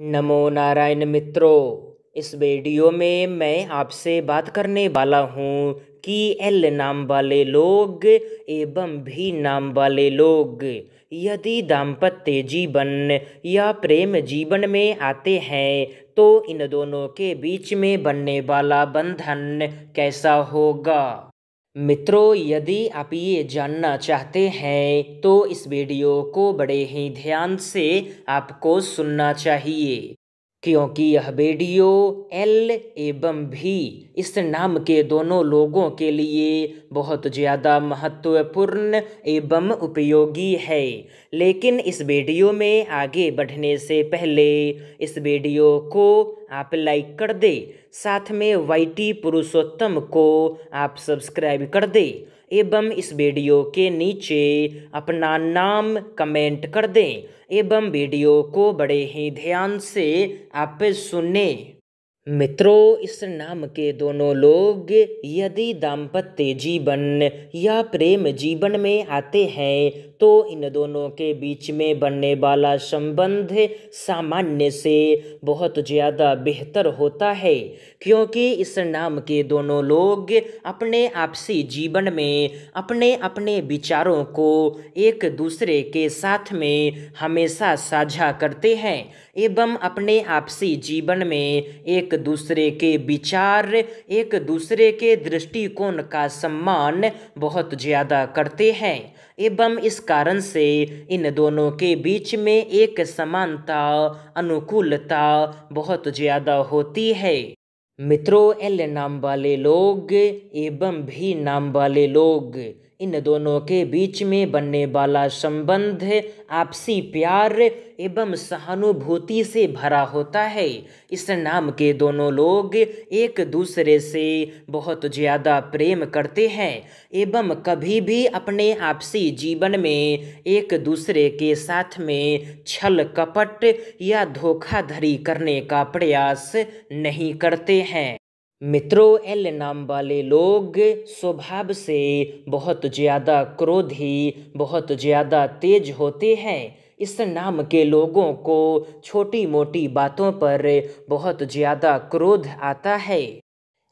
नमो नारायण मित्रों इस वीडियो में मैं आपसे बात करने वाला हूँ कि एल नाम वाले लोग एवं भी नाम वाले लोग यदि दाम्पत्य जीवन या प्रेम जीवन में आते हैं तो इन दोनों के बीच में बनने वाला बंधन कैसा होगा मित्रों यदि आप ये जानना चाहते हैं तो इस वीडियो को बड़े ही ध्यान से आपको सुनना चाहिए क्योंकि यह वीडियो एल एवं भी इस नाम के दोनों लोगों के लिए बहुत ज़्यादा महत्वपूर्ण एवं उपयोगी है लेकिन इस वीडियो में आगे बढ़ने से पहले इस वीडियो को आप लाइक कर दे साथ में वाईटी पुरुषोत्तम को आप सब्सक्राइब कर दे एवं इस वीडियो के नीचे अपना नाम कमेंट कर दें एवं वीडियो को बड़े ही ध्यान से आप सुने मित्रों इस नाम के दोनों लोग यदि दाम्पत्य जीवन या प्रेम जीवन में आते हैं तो इन दोनों के बीच में बनने वाला संबंध सामान्य से बहुत ज़्यादा बेहतर होता है क्योंकि इस नाम के दोनों लोग अपने आपसी जीवन में अपने अपने विचारों को एक दूसरे के साथ में हमेशा साझा करते हैं एवं अपने आपसी जीवन में एक दूसरे के विचार एक दूसरे के दृष्टिकोण का सम्मान बहुत ज़्यादा करते हैं एवं इसका कारण से इन दोनों के बीच में एक समानता अनुकूलता बहुत ज़्यादा होती है मित्रों एल नाम वाले लोग एवं भी नाम वाले लोग इन दोनों के बीच में बनने वाला संबंध आपसी प्यार एवं सहानुभूति से भरा होता है इस नाम के दोनों लोग एक दूसरे से बहुत ज़्यादा प्रेम करते हैं एवं कभी भी अपने आपसी जीवन में एक दूसरे के साथ में छल कपट या धोखाधड़ी करने का प्रयास नहीं करते हैं मित्रों एल नाम वाले लोग स्वभाव से बहुत ज़्यादा क्रोधी बहुत ज़्यादा तेज होते हैं इस नाम के लोगों को छोटी मोटी बातों पर बहुत ज़्यादा क्रोध आता है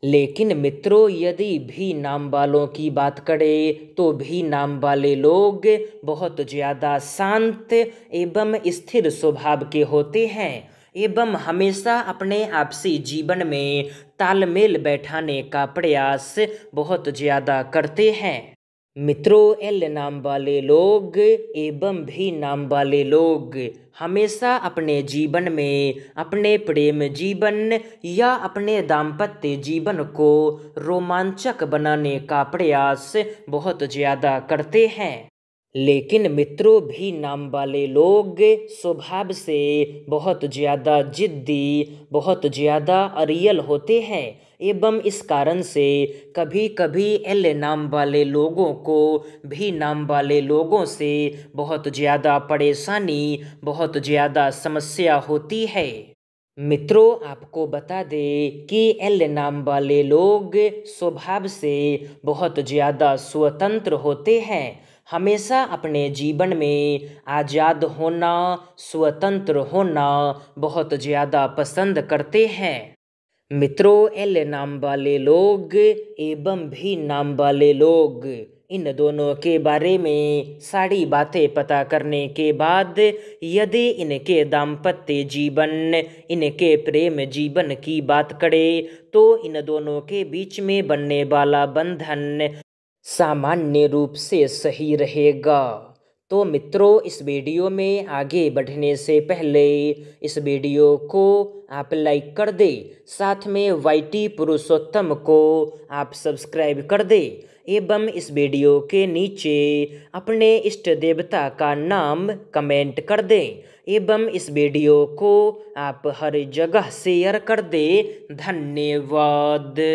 लेकिन मित्रों यदि भी नाम वालों की बात करें तो भी नाम वाले लोग बहुत ज़्यादा शांत एवं स्थिर स्वभाव के होते हैं एवं हमेशा अपने आपसी जीवन में तालमेल बैठाने का प्रयास बहुत ज़्यादा करते हैं मित्रों एल नाम वाले लोग एवं भी नाम वाले लोग हमेशा अपने जीवन में अपने प्रेम जीवन या अपने दाम्पत्य जीवन को रोमांचक बनाने का प्रयास बहुत ज़्यादा करते हैं लेकिन मित्रों भी नाम वाले लोग स्वभाव से बहुत ज़्यादा ज़िद्दी बहुत ज़्यादा अरियल होते हैं एवं इस कारण से कभी कभी एल नाम वाले लोगों को भी नाम वाले लोगों से बहुत ज़्यादा परेशानी बहुत ज़्यादा समस्या होती है मित्रों आपको बता दें कि एल नाम वाले लोग स्वभाव से बहुत ज़्यादा स्वतंत्र होते हैं हमेशा अपने जीवन में आज़ाद होना स्वतंत्र होना बहुत ज़्यादा पसंद करते हैं मित्रों एल नाम वाले लोग एवं भी नाम वाले लोग इन दोनों के बारे में सारी बातें पता करने के बाद यदि इनके दाम्पत्य जीवन इनके प्रेम जीवन की बात करें तो इन दोनों के बीच में बनने वाला बंधन सामान्य रूप से सही रहेगा तो मित्रों इस वीडियो में आगे बढ़ने से पहले इस वीडियो को आप लाइक कर दे साथ में वाईटी पुरुषोत्तम को आप सब्सक्राइब कर दे एवं इस वीडियो के नीचे अपने इष्ट देवता का नाम कमेंट कर दें एवं इस वीडियो को आप हर जगह शेयर कर दें धन्यवाद